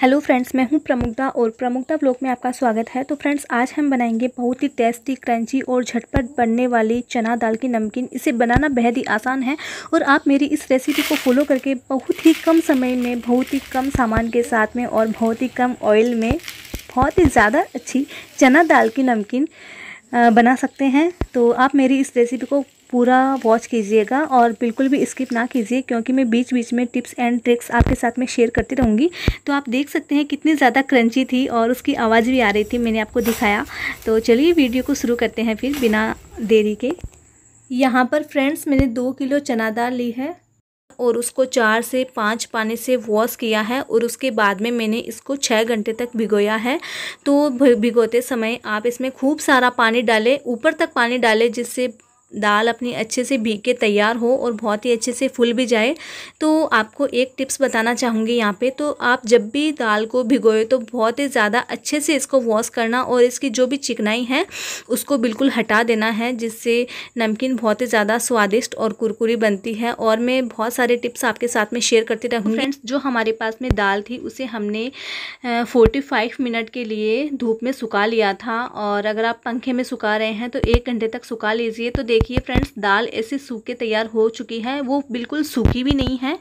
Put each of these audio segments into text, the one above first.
hello friends मैं हूं प्रमुग्धा और प्रमुग्धा ब्लॉग में आपका स्वागत है तो फ्रेंड्स आज हम बनाएंगे बहुत ही टेस्टी क्रंची और झटपट बनने वाली चना दाल की नमकीन इसे बनाना बेहद ही आसान है और आप मेरी इस रेसिपी को फॉलो करके बहुत ही कम समय में बहुत ही कम सामान के साथ में और बहुत ही कम ऑयल में बहुत ही ज़्यादा अच्छी चना दाल की नमकीन बना सकते हैं तो आप मेरी इस रेसिपी को पूरा वॉच कीजिएगा और बिल्कुल भी स्किप ना कीजिए क्योंकि मैं बीच बीच में टिप्स एंड ट्रिक्स आपके साथ में शेयर करती रहूँगी तो आप देख सकते हैं कितनी ज़्यादा क्रंची थी और उसकी आवाज़ भी आ रही थी मैंने आपको दिखाया तो चलिए वीडियो को शुरू करते हैं फिर बिना देरी के यहाँ पर फ्रेंड्स मैंने दो किलो चना दाल ली है और उसको चार से पाँच पानी से वॉश किया है और उसके बाद में मैंने इसको छः घंटे तक भिगोया है तो भिगोते समय आप इसमें खूब सारा पानी डालें ऊपर तक पानी डालें जिससे दाल अपनी अच्छे से भीग के तैयार हो और बहुत ही अच्छे से फूल भी जाए तो आपको एक टिप्स बताना चाहूँगी यहाँ पे तो आप जब भी दाल को भिगोए तो बहुत ही ज़्यादा अच्छे से इसको वॉश करना और इसकी जो भी चिकनाई है उसको बिल्कुल हटा देना है जिससे नमकीन बहुत ही ज़्यादा स्वादिष्ट और कुरकुरी बनती है और मैं बहुत सारे टिप्स आपके साथ में शेयर करती रहूँगी फ्रेंड्स जो हमारे पास में दाल थी उसे हमने फोर्टी फाइव मिनट के लिए धूप में सुखा लिया था और अगर आप पंखे में सुखा रहे हैं तो एक घंटे तक सुखा लीजिए तो देख देखिए फ्रेंड्स दाल ऐसे सूख के तैयार हो चुकी है वो बिल्कुल सूखी भी नहीं है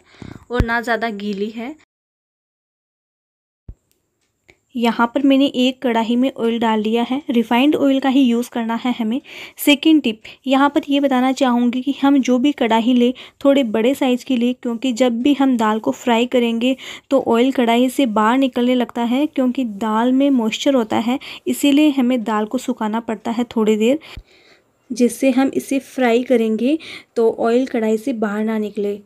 और ना ज़्यादा गीली है यहाँ पर मैंने एक कढ़ाई में ऑयल डाल लिया है रिफाइंड ऑयल का ही यूज़ करना है हमें सेकेंड टिप यहाँ पर ये बताना चाहूँगी कि हम जो भी कढ़ाई लें थोड़े बड़े साइज़ की लें क्योंकि जब भी हम दाल को फ्राई करेंगे तो ऑयल कढ़ाई से बाहर निकलने लगता है क्योंकि दाल में मॉइस्चर होता है इसीलिए हमें दाल को सुखाना पड़ता है थोड़ी देर जिससे हम इसे फ्राई करेंगे तो ऑयल कढ़ाई से बाहर ना निकले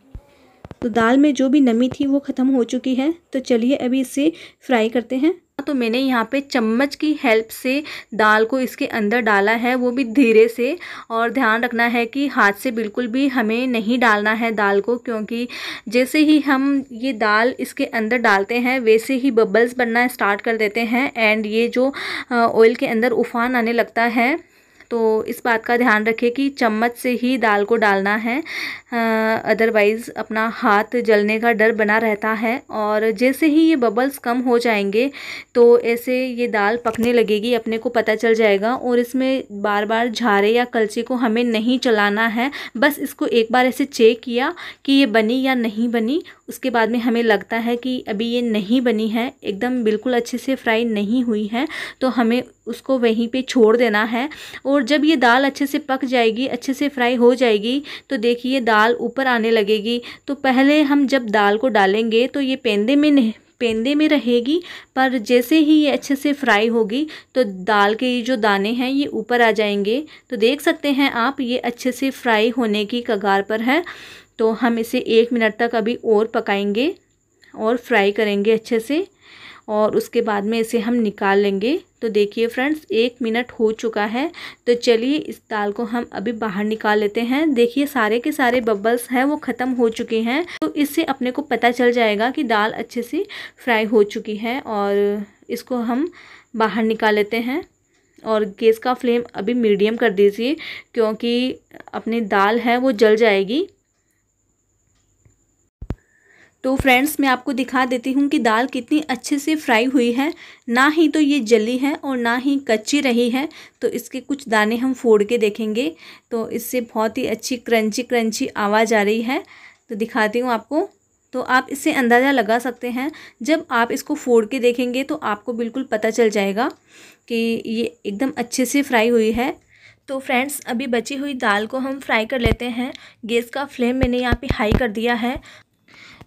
तो दाल में जो भी नमी थी वो ख़त्म हो चुकी है तो चलिए अभी इसे फ्राई करते हैं तो मैंने यहाँ पे चम्मच की हेल्प से दाल को इसके अंदर डाला है वो भी धीरे से और ध्यान रखना है कि हाथ से बिल्कुल भी हमें नहीं डालना है दाल को क्योंकि जैसे ही हम ये दाल इसके अंदर डालते हैं वैसे ही बबल्स बनना स्टार्ट कर देते हैं एंड ये जो ऑयल के अंदर उफान आने लगता है तो इस बात का ध्यान रखें कि चम्मच से ही दाल को डालना है अदरवाइज़ अपना हाथ जलने का डर बना रहता है और जैसे ही ये बबल्स कम हो जाएंगे तो ऐसे ये दाल पकने लगेगी अपने को पता चल जाएगा और इसमें बार बार झारे या कलची को हमें नहीं चलाना है बस इसको एक बार ऐसे चेक किया कि ये बनी या नहीं बनी उसके बाद में हमें लगता है कि अभी ये नहीं बनी है एकदम बिल्कुल अच्छे से फ्राई नहीं हुई है तो हमें उसको वहीं पे छोड़ देना है और और जब ये दाल अच्छे से पक जाएगी अच्छे से फ्राई हो जाएगी तो देखिए दाल ऊपर आने लगेगी तो पहले हम जब दाल को डालेंगे तो ये पेंदे में नहीं पेंदे में रहेगी पर जैसे ही ये अच्छे से फ्राई होगी तो दाल के ये जो दाने हैं ये ऊपर आ जाएंगे तो देख सकते हैं आप ये अच्छे से फ्राई होने की कगार पर है तो हम इसे एक मिनट तक अभी और पकाएंगे और फ्राई करेंगे अच्छे से और उसके बाद में इसे हम निकाल लेंगे तो देखिए फ्रेंड्स एक मिनट हो चुका है तो चलिए इस दाल को हम अभी बाहर निकाल लेते हैं देखिए सारे के सारे बबल्स हैं वो ख़त्म हो चुके हैं तो इससे अपने को पता चल जाएगा कि दाल अच्छे से फ्राई हो चुकी है और इसको हम बाहर निकाल लेते हैं और गैस का फ्लेम अभी मीडियम कर दीजिए क्योंकि अपनी दाल है वो जल जाएगी तो फ्रेंड्स मैं आपको दिखा देती हूँ कि दाल कितनी अच्छे से फ्राई हुई है ना ही तो ये जली है और ना ही कच्ची रही है तो इसके कुछ दाने हम फोड़ के देखेंगे तो इससे बहुत ही अच्छी क्रंची क्रंची आवाज़ आ रही है तो दिखाती हूँ आपको तो आप इससे अंदाज़ा लगा सकते हैं जब आप इसको फोड़ के देखेंगे तो आपको बिल्कुल पता चल जाएगा कि ये एकदम अच्छे से फ्राई हुई है तो फ्रेंड्स अभी बची हुई दाल को हम फ्राई कर लेते हैं गैस का फ्लेम मैंने यहाँ पे हाई कर दिया है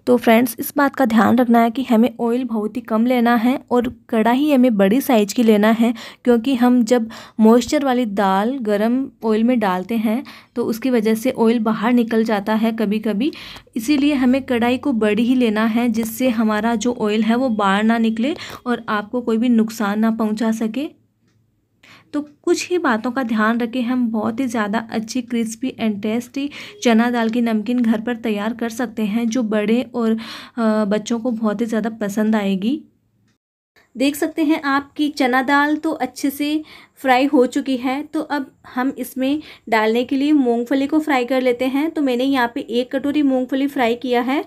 तो फ्रेंड्स इस बात का ध्यान रखना है कि हमें ऑयल बहुत ही कम लेना है और कढ़ाई हमें बड़ी साइज़ की लेना है क्योंकि हम जब मॉइस्चर वाली दाल गर्म ऑयल में डालते हैं तो उसकी वजह से ऑयल बाहर निकल जाता है कभी कभी इसीलिए हमें कढ़ाई को बड़ी ही लेना है जिससे हमारा जो ऑयल है वो बाहर ना निकले और आपको कोई भी नुकसान ना पहुँचा सके तो कुछ ही बातों का ध्यान रखें हम बहुत ही ज़्यादा अच्छी क्रिस्पी एंड टेस्टी चना दाल की नमकीन घर पर तैयार कर सकते हैं जो बड़े और बच्चों को बहुत ही ज़्यादा पसंद आएगी देख सकते हैं आपकी चना दाल तो अच्छे से फ्राई हो चुकी है तो अब हम इसमें डालने के लिए मूंगफली को फ्राई कर लेते हैं तो मैंने यहाँ पे एक कटोरी मूंगफली फ्राई किया है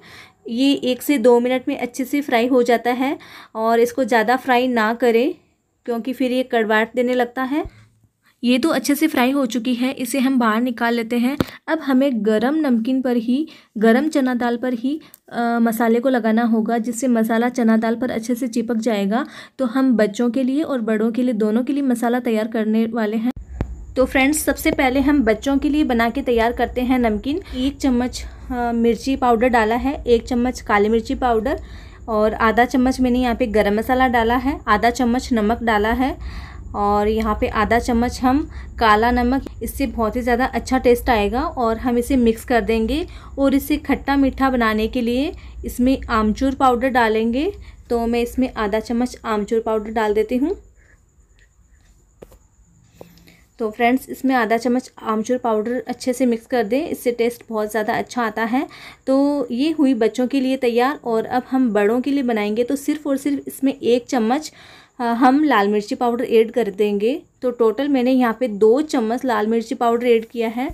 ये एक से दो मिनट में अच्छे से फ्राई हो जाता है और इसको ज़्यादा फ्राई ना करें क्योंकि फिर ये कड़वाट देने लगता है ये तो अच्छे से फ्राई हो चुकी है इसे हम बाहर निकाल लेते हैं अब हमें गरम नमकीन पर ही गरम चना दाल पर ही आ, मसाले को लगाना होगा जिससे मसाला चना दाल पर अच्छे से चिपक जाएगा तो हम बच्चों के लिए और बड़ों के लिए दोनों के लिए मसाला तैयार करने वाले हैं तो फ्रेंड्स सबसे पहले हम बच्चों के लिए बना के तैयार करते हैं नमकीन एक चम्मच मिर्ची पाउडर डाला है एक चम्मच काली मिर्ची पाउडर और आधा चम्मच मैंने यहाँ पे गरम मसाला डाला है आधा चम्मच नमक डाला है और यहाँ पे आधा चम्मच हम काला नमक इससे बहुत ही ज़्यादा अच्छा टेस्ट आएगा और हम इसे मिक्स कर देंगे और इसे खट्टा मीठा बनाने के लिए इसमें आमचूर पाउडर डालेंगे तो मैं इसमें आधा चम्मच आमचूर पाउडर डाल देती हूँ तो फ्रेंड्स इसमें आधा चम्मच आमचूर पाउडर अच्छे से मिक्स कर दें इससे टेस्ट बहुत ज़्यादा अच्छा आता है तो ये हुई बच्चों के लिए तैयार और अब हम बड़ों के लिए बनाएंगे तो सिर्फ़ और सिर्फ इसमें एक चम्मच हम लाल मिर्ची पाउडर ऐड कर देंगे तो टोटल मैंने यहाँ पे दो चम्मच लाल मिर्ची पाउडर ऐड किया है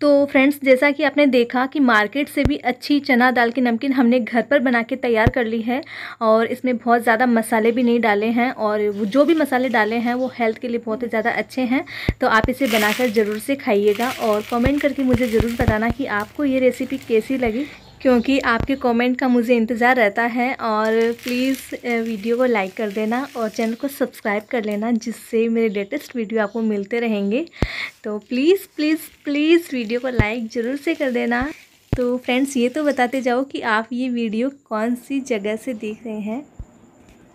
तो फ्रेंड्स जैसा कि आपने देखा कि मार्केट से भी अच्छी चना दाल की नमकीन हमने घर पर बना के तैयार कर ली है और इसमें बहुत ज़्यादा मसाले भी नहीं डाले हैं और जो भी मसाले डाले हैं वो हेल्थ के लिए बहुत ही ज़्यादा अच्छे हैं तो आप इसे बनाकर ज़रूर से खाइएगा और कमेंट करके मुझे ज़रूर बताना कि आपको ये रेसिपी कैसी लगी क्योंकि आपके कमेंट का मुझे इंतज़ार रहता है और प्लीज़ वीडियो को लाइक कर देना और चैनल को सब्सक्राइब कर लेना जिससे मेरे लेटेस्ट वीडियो आपको मिलते रहेंगे तो प्लीज़ प्लीज़ प्लीज़ वीडियो को लाइक ज़रूर से कर देना तो फ्रेंड्स ये तो बताते जाओ कि आप ये वीडियो कौन सी जगह से देख रहे हैं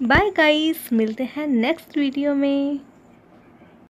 बाय गाइस मिलते हैं नेक्स्ट वीडियो में